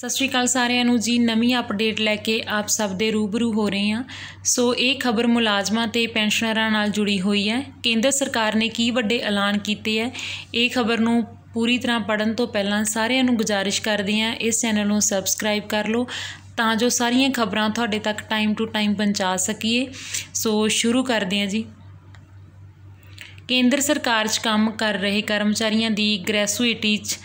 ਸਤਿ ਸ਼੍ਰੀ ਅਕਾਲ ਸਾਰਿਆਂ ਨੂੰ ਜੀ ਨਵੀਂ ਅਪਡੇਟ ਲੈ ਕੇ ਆਪ ਸਭ ਦੇ ਰੂਬਰੂ ਹੋ ਰਹੇ ਹਾਂ ਸੋ ਇਹ ਖਬਰ ਮੁਲਾਜ਼ਮਾਂ ਤੇ ਪੈਨਸ਼ਨਰਾਂ ਨਾਲ ਜੁੜੀ ਹੋਈ ਹੈ ਕੇਂਦਰ ਸਰਕਾਰ ਨੇ ਕੀ ਵੱਡੇ ਐਲਾਨ ਕੀਤੇ ਹੈ ਇਹ ਖਬਰ ਨੂੰ ਪੂਰੀ ਤਰ੍ਹਾਂ ਪੜਨ ਤੋਂ ਪਹਿਲਾਂ ਸਾਰਿਆਂ ਨੂੰ ਗੁਜਾਰਿਸ਼ ਕਰਦੇ ਹਾਂ ਇਸ ਚੈਨਲ ਨੂੰ ਸਬਸਕ੍ਰਾਈਬ ਕਰ ਲਓ ਤਾਂ ਜੋ ਸਾਰੀਆਂ ਖਬਰਾਂ ਤੁਹਾਡੇ ਤੱਕ ਟਾਈਮ ਟੂ ਟਾਈਮ ਪਹੁੰਚਾ ਸਕੀਏ ਸੋ ਸ਼ੁਰੂ ਕਰਦੇ ਹਾਂ ਜੀ ਕੇਂਦਰ ਸਰਕਾਰ 'ਚ ਕੰਮ ਕਰ ਰਹੇ ਕਰਮਚਾਰੀਆਂ ਦੀ ਗ੍ਰੈਜੂਇਟੀ 'ਚ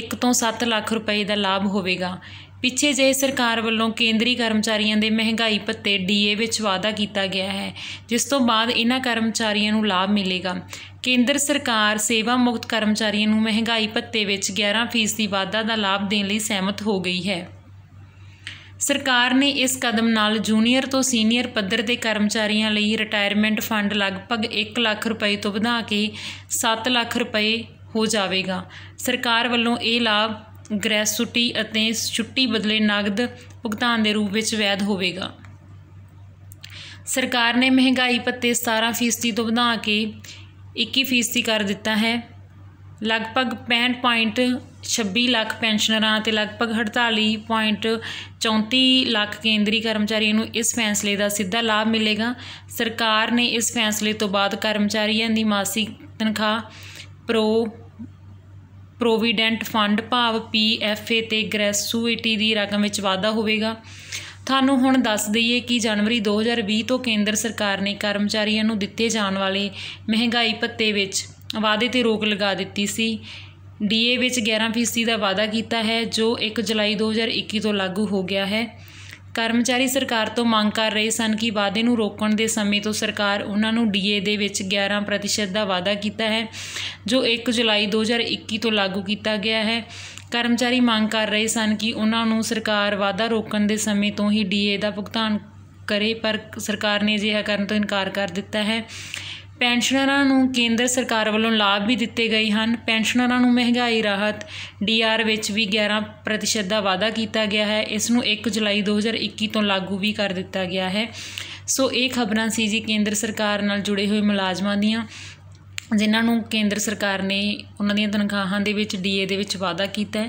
1 ਤੋਂ 7 ਲੱਖ ਰੁਪਏ ਦਾ ਲਾਭ ਹੋਵੇਗਾ ਪਿੱਛੇ ਜੇ ਸਰਕਾਰ ਵੱਲੋਂ ਕੇਂਦਰੀ ਕਰਮਚਾਰੀਆਂ ਦੇ ਮਹਿੰਗਾਈ ਭੱਤੇ ਡੀਏ ਵਿੱਚ ਵਾਅਦਾ ਕੀਤਾ ਗਿਆ ਹੈ ਜਿਸ ਤੋਂ ਬਾਅਦ ਇਹਨਾਂ ਕਰਮਚਾਰੀਆਂ ਨੂੰ ਲਾਭ ਮਿਲੇਗਾ ਕੇਂਦਰ ਸਰਕਾਰ ਸੇਵਾ ਮੁਕਤ ਕਰਮਚਾਰੀਆਂ ਨੂੰ ਮਹਿੰਗਾਈ ਭੱਤੇ ਵਿੱਚ 11% ਦੀ ਵਾਧਾ ਦਾ ਲਾਭ ਦੇਣ ਲਈ ਸਹਿਮਤ ਹੋ ਗਈ ਹੈ ਸਰਕਾਰ ਨੇ ਇਸ ਕਦਮ ਨਾਲ ਜੂਨੀਅਰ ਤੋਂ ਸੀਨੀਅਰ ਪੱਧਰ ਦੇ ਕਰਮਚਾਰੀਆਂ ਲਈ ਰਿਟਾਇਰਮੈਂਟ ਫੰਡ ਲਗਭਗ 1 ਲੱਖ ਰੁਪਏ ਤੋਂ ਵਧਾ ਕੇ 7 ਲੱਖ ਰੁਪਏ ਹੋ ਜਾਵੇਗਾ ਸਰਕਾਰ ਵੱਲੋਂ ਇਹ ਲਾਭ ਗ੍ਰੈਸੂਟੀ ਅਤੇ ਛੁੱਟੀ ਬਦਲੇ ਨਗਦ ਭੁਗਤਾਨ ਦੇ ਰੂਪ ਵਿੱਚ ਵੈਦ ਹੋਵੇਗਾ ਸਰਕਾਰ ਨੇ ਮਹਿੰਗਾਈ ਭੱਤੇ 17% ਤੋਂ ਵਧਾ ਕੇ 21% ਕਰ ਦਿੱਤਾ ਹੈ ਲਗਭਗ 65.26 ਲੱਖ ਪੈਨਸ਼ਨਰਾਂ ਅਤੇ ਲਗਭਗ 48.34 ਲੱਖ ਕੇਂਦਰੀ ਕਰਮਚਾਰੀਆਂ ਨੂੰ ਇਸ ਫੈਸਲੇ ਦਾ ਸਿੱਧਾ ਲਾਭ ਮਿਲੇਗਾ ਸਰਕਾਰ ਨੇ ਇਸ ਫੈਸਲੇ ਤੋਂ ਬਾਅਦ ਕਰਮਚਾਰੀਆਂ ਦੀ ਮਾਸਿਕ ਤਨਖਾਹ ਪ੍ਰੋ ਪ੍ਰੋਵੀਡੈਂਟ ਫੰਡ ਭਾਵ ਪੀਐਫਏ ਤੇ ਗ੍ਰੈਸੂਇਟੀ ਦੀ ਰਕਮ ਵਿੱਚ ਵਾਧਾ ਹੋਵੇਗਾ ਤੁਹਾਨੂੰ ਹੁਣ ਦੱਸ ਦਈਏ ਕਿ ਜਨਵਰੀ 2020 ਤੋਂ ਕੇਂਦਰ ਸਰਕਾਰ ਨੇ ਕਰਮਚਾਰੀਆਂ ਨੂੰ ਦਿੱਤੇ ਜਾਣ ਵਾਲੇ ਮਹਿੰਗਾਈ ਭੱਤੇ ਵਿੱਚ ਵਾਅਦੇ ਤੇ ਰੋਕ ਲਗਾ ਦਿੱਤੀ ਸੀ ਡੀਏ ਵਿੱਚ 11% ਦਾ ਵਾਅਦਾ ਕੀਤਾ ਹੈ ਜੋ 1 ਜੁਲਾਈ 2021 ਤੋਂ ਲਾਗੂ ਹੋ ਗਿਆ ਹੈ ਕਰਮਚਾਰੀ ਸਰਕਾਰ ਤੋਂ ਮੰਗ ਕਰ ਰਹੇ ਸਨ ਕਿ ਵਾਅਦੇ ਨੂੰ ਰੋਕਣ ਦੇ ਸਮੇਂ ਤੋਂ ਸਰਕਾਰ ਉਹਨਾਂ ਨੂੰ ਡੀਏ ਦੇ ਵਿੱਚ 11% ਦਾ ਵਾਅਦਾ ਕੀਤਾ ਹੈ ਜੋ 1 ਜੁਲਾਈ 2021 ਤੋਂ ਲਾਗੂ ਕੀਤਾ ਗਿਆ ਹੈ ਕਰਮਚਾਰੀ ਮੰਗ ਕਰ ਰਹੇ ਸਨ ਕਿ ਉਹਨਾਂ ਨੂੰ ਸਰਕਾਰ ਵਾਅਦਾ ਰੋਕਣ ਦੇ ਸਮੇਂ ਤੋਂ ਹੀ ਡੀਏ ਦਾ ਭੁਗਤਾਨ ਕਰੇ ਪਰ ਸਰਕਾਰ ਨੇ ਅਜਿਹਾ ਕਰਨ ਤੋਂ ਇਨਕਾਰ ਕਰ ਦਿੱਤਾ ਹੈ ਪੈਨਸ਼ਨਰਾਂ ਨੂੰ ਕੇਂਦਰ ਸਰਕਾਰ ਵੱਲੋਂ ਲਾਭ ਵੀ ਦਿੱਤੇ ਗਏ ਹਨ ਪੈਨਸ਼ਨਰਾਂ ਨੂੰ ਮਹਿੰਗਾਈ ਰਾਹਤ ਡੀਆਰ ਵਿੱਚ ਵੀ 11% ਦਾ ਵਾਅਦਾ ਕੀਤਾ ਗਿਆ ਹੈ ਇਸ ਨੂੰ 1 ਜੁਲਾਈ 2021 ਤੋਂ ਲਾਗੂ ਵੀ ਕਰ ਦਿੱਤਾ ਗਿਆ ਹੈ ਸੋ ਇਹ ਖਬਰਾਂ ਸੀ ਜੀ ਕੇਂਦਰ ਸਰਕਾਰ ਨਾਲ ਜੁੜੇ ਹੋਏ ਮੁਲਾਜ਼ਮਾਂ ਦੀਆਂ ਜਿਨ੍ਹਾਂ ਨੂੰ ਕੇਂਦਰ ਸਰਕਾਰ ਨੇ ਉਹਨਾਂ ਦੀਆਂ ਤਨਖਾਹਾਂ ਦੇ ਵਿੱਚ ਡੀਏ ਦੇ ਵਿੱਚ ਵਾਅਦਾ ਕੀਤਾ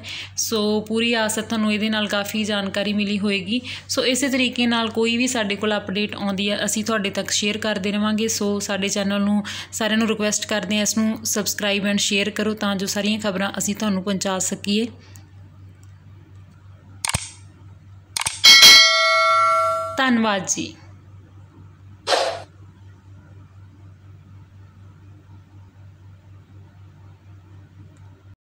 ਸੋ ਪੂਰੀ ਆਸ ਹੈ ਤੁਹਾਨੂੰ ਇਹਦੇ ਨਾਲ ਕਾਫੀ ਜਾਣਕਾਰੀ ਮਿਲੀ ਹੋਏਗੀ ਸੋ ਇਸੇ ਤਰੀਕੇ ਨਾਲ ਕੋਈ ਵੀ ਸਾਡੇ ਕੋਲ ਅਪਡੇਟ ਆਉਂਦੀ ਹੈ ਅਸੀਂ ਤੁਹਾਡੇ ਤੱਕ ਸ਼ੇਅਰ ਕਰਦੇ ਰਵਾਂਗੇ ਸੋ ਸਾਡੇ ਚੈਨਲ ਨੂੰ ਸਾਰਿਆਂ ਨੂੰ ਰਿਕੁਐਸਟ ਕਰਦੇ ਹਾਂ ਇਸ ਨੂੰ ਸਬਸਕ੍ਰਾਈਬ ਐਂਡ ਸ਼ੇਅਰ ਕਰੋ ਤਾਂ ਜੋ ਸਾਰੀਆਂ ਖਬਰਾਂ ਅਸੀਂ ਤੁਹਾਨੂੰ ਪਹੁੰਚਾ ਸਕੀਏ ਧੰਨਵਾਦ ਜੀ